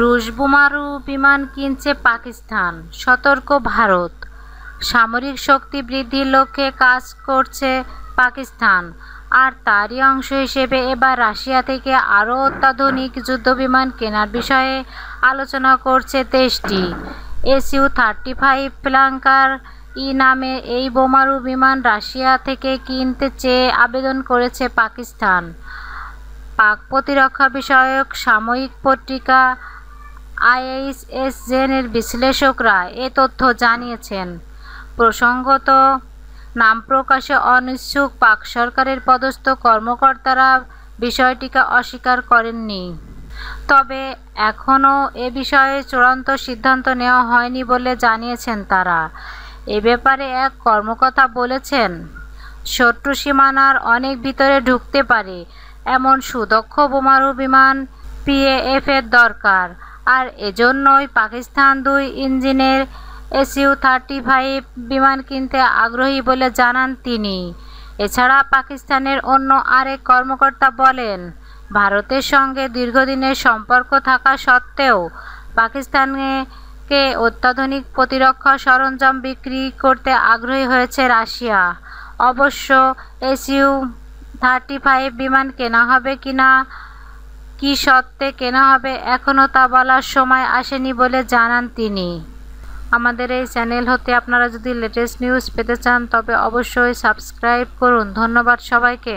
রুশ বোমারু বিমান কিনছে পাকিস্তান সতর্ক ভারত সামরিক শক্তি বৃদ্ধির লক্ষ্যে কাজ করছে পাকিস্তান আর তারই অংশ হিসেবে এবার রাশিয়া থেকে আরও অত্যাধুনিক যুদ্ধবিমান কেনার বিষয়ে আলোচনা করছে দেশটি SU thirty five Flanker E নামে এই বোমারু বিমান রাশিয়া থেকে কিনতে চেয়ে আবেদন করেছে পাকিস্তান পাক প্রতিরক্ষা বিষয়ক সাময়িক পত্রিকা জেনের বিশ্লেষকরা এ তথ্য জানিয়েছেন প্রসঙ্গত নাম প্রকাশে অনিচ্ছুক পাক সরকারের পদস্থ কর্মকর্তারা বিষয়টিকে অস্বীকার করেননি তবে এখনও এ বিষয়ে চূড়ান্ত সিদ্ধান্ত নেওয়া হয়নি বলে জানিয়েছেন তারা এ ব্যাপারে এক কর্মকর্তা বলেছেন শত্রু সীমানার অনেক ভিতরে ঢুকতে পারে এমন সুদক্ষ বোমারু বিমান পিএএফ এর দরকার আর এজন্যই পাকিস্তান দুই ইঞ্জিনের এসইউ থার্টি ফাইভ বিমান কিনতে আগ্রহী বলে জানান তিনি এছাড়া পাকিস্তানের অন্য আরেক কর্মকর্তা বলেন ভারতের সঙ্গে দীর্ঘদিনের সম্পর্ক থাকা সত্ত্বেও পাকিস্তানে কে অত্যাধুনিক প্রতিরক্ষা সরঞ্জাম বিক্রি করতে আগ্রহী হয়েছে রাশিয়া অবশ্য এসইউ থার্টি ফাইভ বিমান কেনা হবে কিনা কি সত্ত্বে কেনা হবে এখনও তা বলার সময় আসেনি বলে জানান তিনি আমাদের এই চ্যানেল হতে আপনারা যদি লেটেস্ট নিউজ পেতে চান তবে অবশ্যই সাবস্ক্রাইব করুন ধন্যবাদ সবাইকে